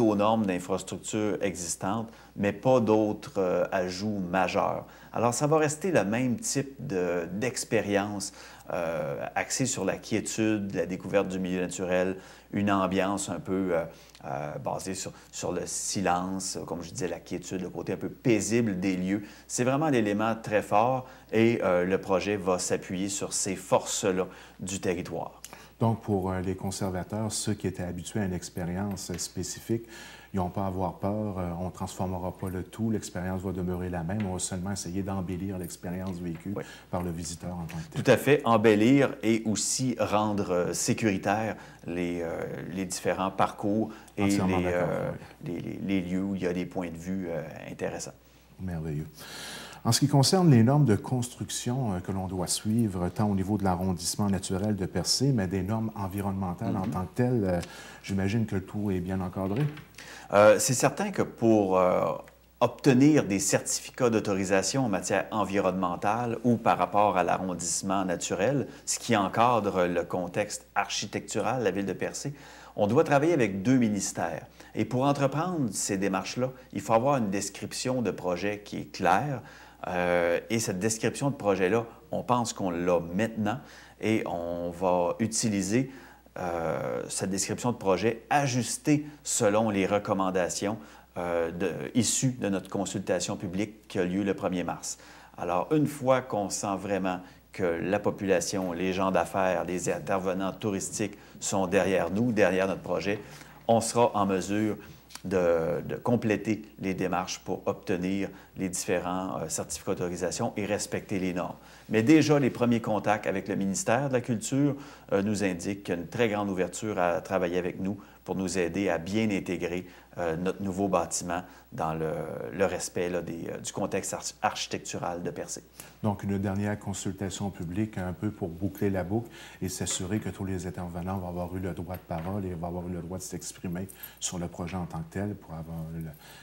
aux normes d'infrastructures existantes, mais pas d'autres euh, ajouts majeurs. Alors, ça va rester le même type d'expérience euh, axée sur la quiétude, la découverte du milieu naturel, une ambiance un peu euh, basée sur, sur, le silence, comme je disais, la quiétude, le côté un peu paisible des lieux. C'est vraiment l'élément très fort et le projet va s'appuyer sur ces forces-là du territoire. Donc, pour euh, les conservateurs, ceux qui étaient habitués à une expérience euh, spécifique, ils n'ont pas à avoir peur, euh, on ne transformera pas le tout, l'expérience va demeurer la même, on va seulement essayer d'embellir l'expérience vécue par le visiteur en tant que tel. Tout à fait, embellir et aussi rendre sécuritaire les, différents parcours et les, lieux où il y a des points de vue intéressants. Merveilleux. En ce qui concerne les normes de construction euh, que l'on doit suivre, euh, tant au niveau de l'arrondissement naturel de Percé, mais des normes environnementales en mhm. tant que telles, euh, j'imagine que tout est bien encadré. C'est certain que pour obtenir des certificats d'autorisation en matière environnementale ou par rapport à l'arrondissement naturel, ce qui encadre le contexte architectural de la ville de Percé, on doit travailler avec deux ministères. Et pour entreprendre ces démarches-là, il faut avoir une description de projet qui est claire, euh, et cette description de projet-là, on pense qu'on l'a maintenant et on va utiliser euh, cette description de projet ajustée selon les recommandations euh, issues de notre consultation publique qui a lieu le 1er mars. Alors, une fois qu'on sent vraiment que la population, les gens d'affaires, les intervenants touristiques sont derrière nous, derrière notre projet, on sera en mesure de, compléter les démarches pour obtenir les différents euh, certificats d'autorisation et respecter les normes. Mais déjà, les premiers contacts avec le ministère de la Culture euh, nous indiquent qu'il y a une très grande ouverture à travailler avec nous pour nous aider à bien intégrer euh, notre nouveau bâtiment dans le, respect euh, du contexte architectural de Percé. Donc, une dernière consultation publique, un peu pour boucler la boucle et s'assurer que tous les intervenants vont avoir eu le droit de parole et vont avoir eu le droit de s'exprimer sur le projet en tant que tel pour avoir,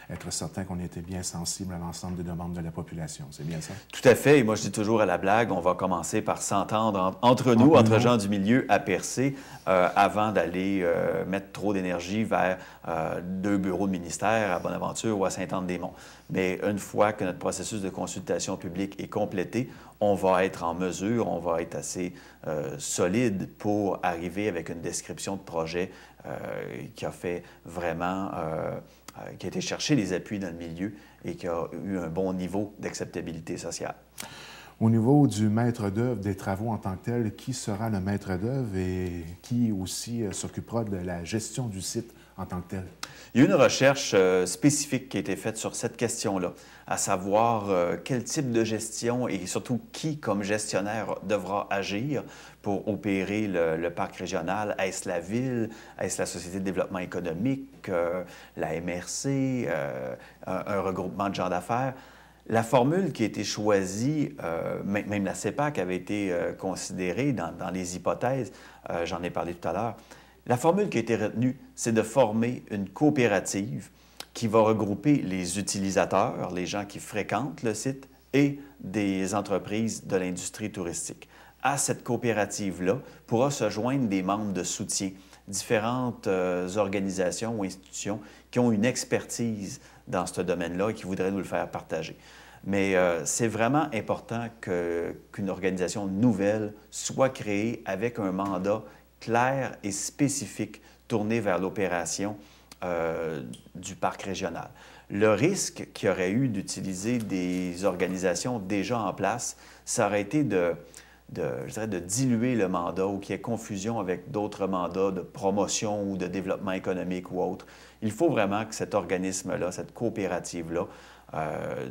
être certain qu'on était bien sensible à l'ensemble des demandes de la population. C'est bien ça? Tout à fait. Et moi, je dis toujours à la blague, on va commencer par s'entendre entre nous, entre, gens du milieu, à Percé, euh, avant d'aller mettre trop d'énergie vers euh, deux bureaux de ministère à Bonaventure ou à saint anne des monts Mais une fois que notre processus de consultation publique est complété, on va être en mesure, on va être assez euh, solide pour arriver avec une description de projet euh, qui a fait vraiment qui a été chercher les appuis dans le milieu et qui a eu un bon niveau d'acceptabilité sociale. Au niveau du maître d'œuvre des travaux en tant que tel, qui sera le maître d'œuvre et qui aussi euh, s'occupera de la gestion du site en tant que tel? Il y a une recherche euh, spécifique qui a été faite sur cette question-là, à savoir euh, quel type de gestion et surtout qui, comme gestionnaire, devra agir pour opérer le, parc régional. Est-ce la ville? Est-ce la Société de développement économique? la MRC? un regroupement de gens d'affaires? La formule qui a été choisie, euh, même la CEPAC avait été euh, considérée dans, les hypothèses, euh, j'en ai parlé tout à l'heure, la formule qui a été retenue, c'est de former une coopérative qui va regrouper les utilisateurs, les gens qui fréquentent le site et des entreprises de l'industrie touristique. À cette coopérative-là pourra se joindre des membres de soutien différentes euh, organisations ou institutions qui ont une expertise dans ce domaine-là et qui voudraient nous le faire partager. Mais euh, c'est vraiment important qu'une organisation nouvelle soit créée avec un mandat clair et spécifique tourné vers l'opération euh, du parc régional. Le risque qu'il y aurait eu d'utiliser des organisations déjà en place, ça aurait été de, de, je dirais, de diluer le mandat ou qu'il y ait confusion avec d'autres mandats de promotion ou de développement économique ou autre. Il faut vraiment que cet organisme-là, cette coopérative-là, euh,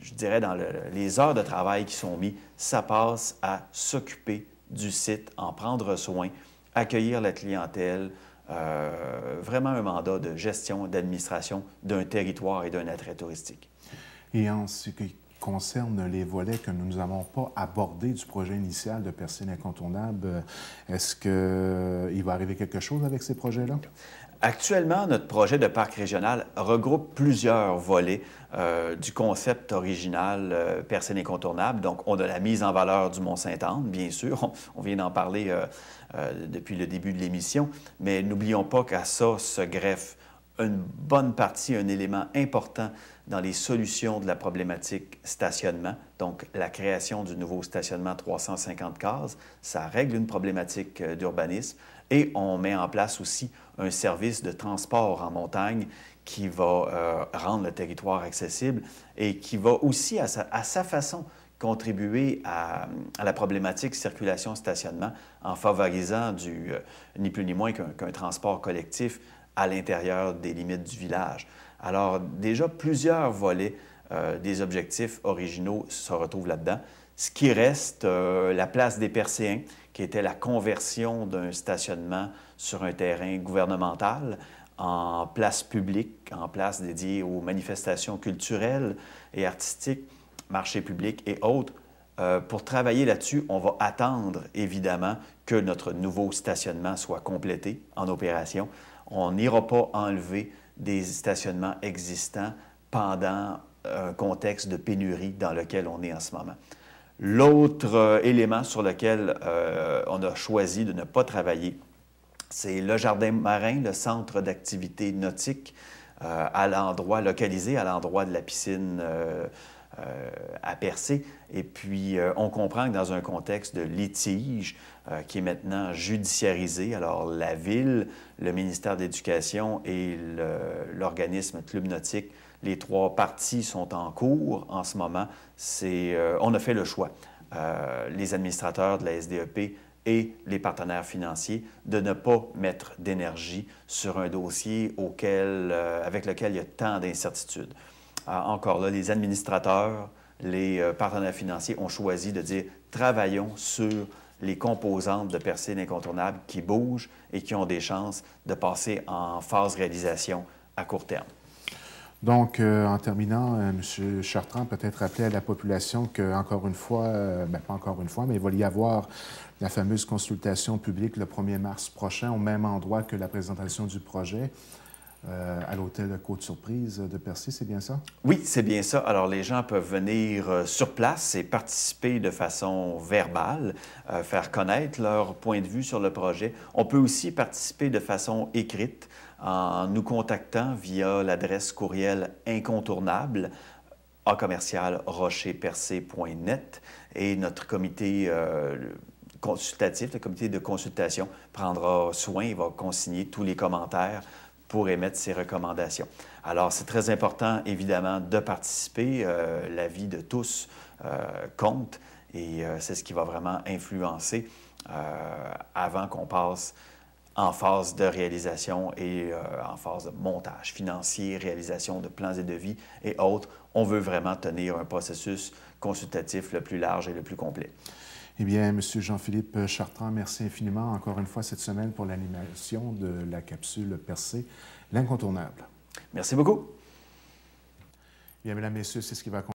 je dirais dans les heures de travail qui sont mises, ça passe à s'occuper du site, en prendre soin, accueillir la clientèle, euh, vraiment un mandat de gestion, d'administration d'un territoire et d'un attrait touristique. Et en concerne les volets que nous n'avons pas abordés du projet initial de Percine incontournable. Euh, est-ce qu'il euh, va arriver quelque chose avec ces projets-là? Actuellement, notre projet de parc régional regroupe plusieurs volets euh, du concept original euh, incontournable. Donc, on a la mise en valeur du Mont-Saint-Anne, bien sûr. On, vient d'en parler depuis le début de l'émission. Mais n'oublions pas qu'à ça se greffe une bonne partie, un élément important dans les solutions de la problématique stationnement. Donc, la création du nouveau stationnement 350 cases, ça règle une problématique euh, d'urbanisme et on met en place aussi un service de transport en montagne qui va euh, rendre le territoire accessible et qui va aussi, à sa, façon, contribuer à, la problématique circulation-stationnement en favorisant du, euh, ni plus ni moins qu'un transport collectif à l'intérieur des limites du village. Alors, déjà, plusieurs volets euh, des objectifs originaux se retrouvent là-dedans. Ce qui reste, euh, la place des Perséens, qui était la conversion d'un stationnement sur un terrain gouvernemental en place publique, en place dédiée aux manifestations culturelles et artistiques, marchés publics et autres. Euh, pour travailler là-dessus, on va attendre évidemment que notre nouveau stationnement soit complété en opération on n'ira pas enlever des stationnements existants pendant euh, un contexte de pénurie dans lequel on est en ce moment. L'autre euh, élément sur lequel euh, on a choisi de ne pas travailler, c'est le jardin marin, le centre d'activité nautique, à l'endroit localisé, à l'endroit de la piscine euh, à percer. Et puis, euh, on comprend que dans un contexte de litige euh, qui est maintenant judiciarisé, alors la ville, le ministère de l'Éducation et l'organisme Club Nautique, les trois parties sont en cours en ce moment. on a fait le choix, les administrateurs de la SDEP et les partenaires financiers, de ne pas mettre d'énergie sur un dossier auquel, avec lequel il y a tant d'incertitudes. Ah, encore là, les administrateurs, les euh, partenaires financiers ont choisi de dire travaillons sur les composantes de percée incontournable qui bougent et qui ont des chances de passer en phase réalisation à court terme. Donc, euh, en terminant, euh, Monsieur M. Chartrand, peut-être rappeler à la population que, encore une fois, ben, pas encore une fois, mais il va y avoir la fameuse consultation publique le 1er mars prochain, au même endroit que la présentation du projet. Euh, à l'hôtel Côte Surprise de Percy, c'est bien ça? Oui, c'est bien ça. Alors, les gens peuvent venir euh, sur place et participer de façon verbale, euh, faire connaître leur point de vue sur le projet. On peut aussi participer de façon écrite en nous contactant via l'adresse courriel incontournable à commercial et notre comité consultatif, le comité de consultation prendra soin et va consigner tous les commentaires pour émettre ses recommandations. Alors, c'est très important, évidemment, de participer. Euh, la vie de tous euh, compte et euh, c'est ce qui va vraiment influencer avant qu'on passe en phase de réalisation et en phase de montage financier, réalisation de plans et de vie et autres. On veut vraiment tenir un processus consultatif le plus large et le plus complet. Eh bien, M. Jean-Philippe Chartrand, merci infiniment encore une fois cette semaine pour l'animation de la capsule Percée, l'incontournable. Merci beaucoup. Bien, mesdames, messieurs, c'est ce qui va